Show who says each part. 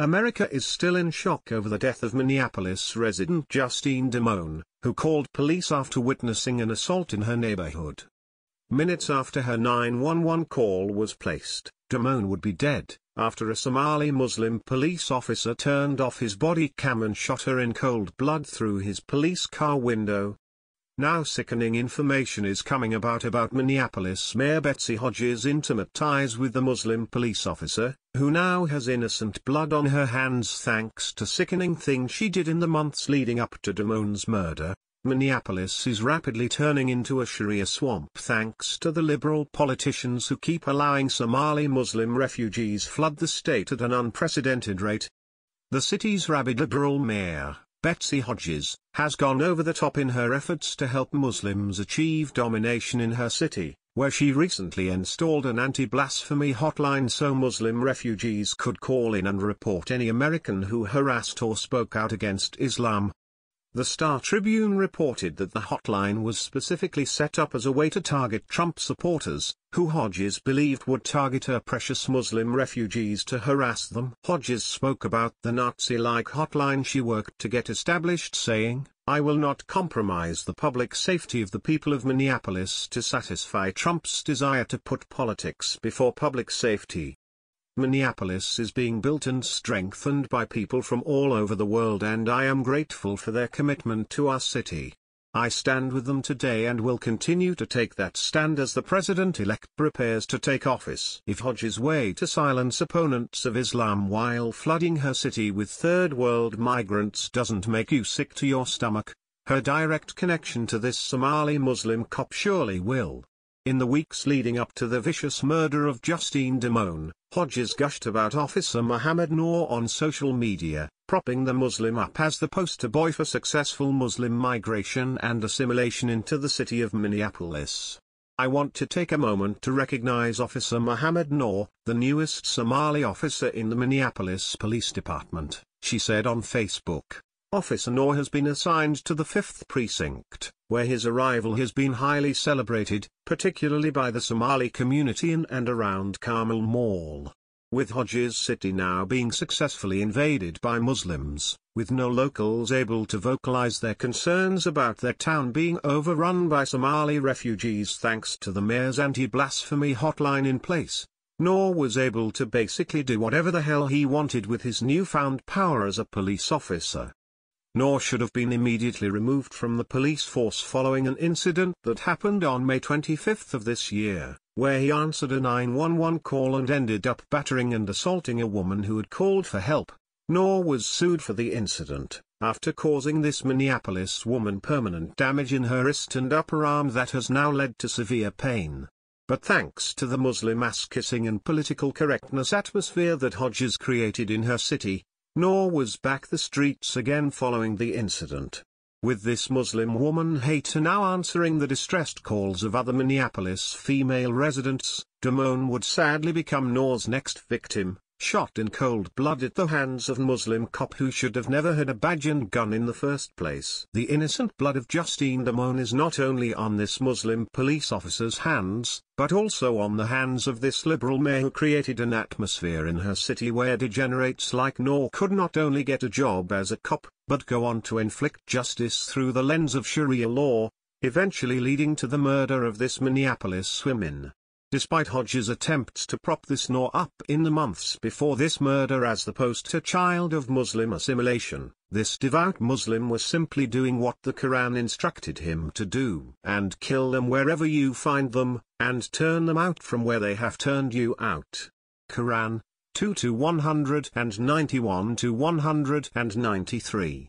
Speaker 1: America is still in shock over the death of Minneapolis resident Justine Damone, who called police after witnessing an assault in her neighborhood. Minutes after her 911 call was placed, Damone would be dead, after a Somali Muslim police officer turned off his body cam and shot her in cold blood through his police car window, now sickening information is coming about about Minneapolis Mayor Betsy Hodges' intimate ties with the Muslim police officer, who now has innocent blood on her hands thanks to sickening things she did in the months leading up to Damone's murder. Minneapolis is rapidly turning into a Sharia swamp thanks to the liberal politicians who keep allowing Somali Muslim refugees flood the state at an unprecedented rate. The city's rabid liberal mayor, Betsy Hodges, has gone over the top in her efforts to help Muslims achieve domination in her city, where she recently installed an anti-blasphemy hotline so Muslim refugees could call in and report any American who harassed or spoke out against Islam, the Star Tribune reported that the hotline was specifically set up as a way to target Trump supporters, who Hodges believed would target her precious Muslim refugees to harass them. Hodges spoke about the Nazi-like hotline she worked to get established saying, I will not compromise the public safety of the people of Minneapolis to satisfy Trump's desire to put politics before public safety. Minneapolis is being built and strengthened by people from all over the world and I am grateful for their commitment to our city. I stand with them today and will continue to take that stand as the president-elect prepares to take office. If Hodges' way to silence opponents of Islam while flooding her city with third world migrants doesn't make you sick to your stomach, her direct connection to this Somali Muslim cop surely will. In the weeks leading up to the vicious murder of Justine Damone, Hodges gushed about Officer Mohammed Noor on social media, propping the Muslim up as the poster boy for successful Muslim migration and assimilation into the city of Minneapolis. I want to take a moment to recognize Officer Mohammed Noor, the newest Somali officer in the Minneapolis Police Department, she said on Facebook. Officer Noor has been assigned to the 5th Precinct, where his arrival has been highly celebrated, particularly by the Somali community in and around Carmel Mall. With Hodges City now being successfully invaded by Muslims, with no locals able to vocalize their concerns about their town being overrun by Somali refugees thanks to the mayor's anti-blasphemy hotline in place, nor was able to basically do whatever the hell he wanted with his newfound power as a police officer nor should have been immediately removed from the police force following an incident that happened on May 25 of this year, where he answered a 911 call and ended up battering and assaulting a woman who had called for help, nor was sued for the incident, after causing this Minneapolis woman permanent damage in her wrist and upper arm that has now led to severe pain. But thanks to the Muslim ass kissing and political correctness atmosphere that Hodges created in her city, nor was back the streets again following the incident. With this Muslim woman hater now answering the distressed calls of other Minneapolis female residents, Damone would sadly become Nor's next victim, shot in cold blood at the hands of Muslim cop who should have never had a badge and gun in the first place. The innocent blood of Justine Damone is not only on this Muslim police officer's hands, but also on the hands of this liberal mayor who created an atmosphere in her city where degenerates like Nor could not only get a job as a cop, but go on to inflict justice through the lens of Sharia law, eventually leading to the murder of this Minneapolis swimmin despite Hodge's attempts to prop this nor up in the months before this murder as the poster child of Muslim assimilation, this devout Muslim was simply doing what the Quran instructed him to do, and kill them wherever you find them, and turn them out from where they have turned you out. Quran, 2 to 191 to 193